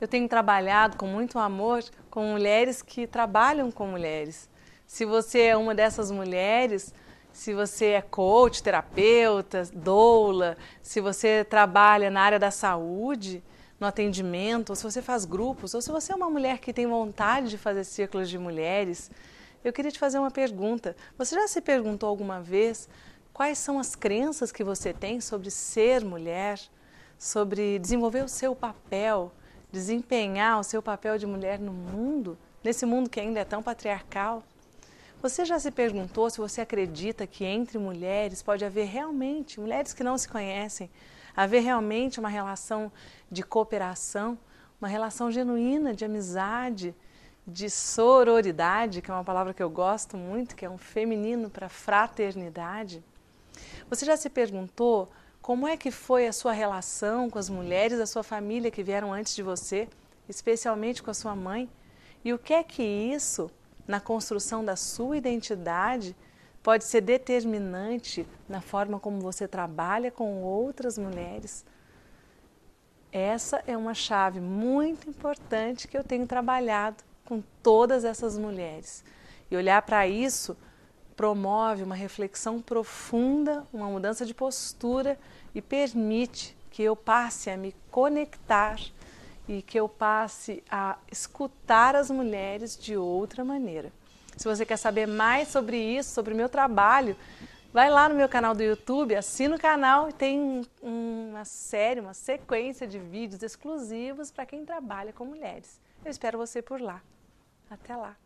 Eu tenho trabalhado com muito amor com mulheres que trabalham com mulheres. Se você é uma dessas mulheres, se você é coach, terapeuta, doula, se você trabalha na área da saúde, no atendimento, ou se você faz grupos, ou se você é uma mulher que tem vontade de fazer círculos de mulheres, eu queria te fazer uma pergunta. Você já se perguntou alguma vez quais são as crenças que você tem sobre ser mulher, sobre desenvolver o seu papel? desempenhar o seu papel de mulher no mundo, nesse mundo que ainda é tão patriarcal? Você já se perguntou se você acredita que entre mulheres pode haver realmente mulheres que não se conhecem, haver realmente uma relação de cooperação, uma relação genuína de amizade, de sororidade, que é uma palavra que eu gosto muito, que é um feminino para fraternidade? Você já se perguntou como é que foi a sua relação com as mulheres da sua família que vieram antes de você, especialmente com a sua mãe? E o que é que isso, na construção da sua identidade, pode ser determinante na forma como você trabalha com outras mulheres? Essa é uma chave muito importante que eu tenho trabalhado com todas essas mulheres. E olhar para isso promove uma reflexão profunda, uma mudança de postura e permite que eu passe a me conectar e que eu passe a escutar as mulheres de outra maneira. Se você quer saber mais sobre isso, sobre o meu trabalho, vai lá no meu canal do YouTube, assina o canal e tem uma série, uma sequência de vídeos exclusivos para quem trabalha com mulheres. Eu espero você por lá. Até lá!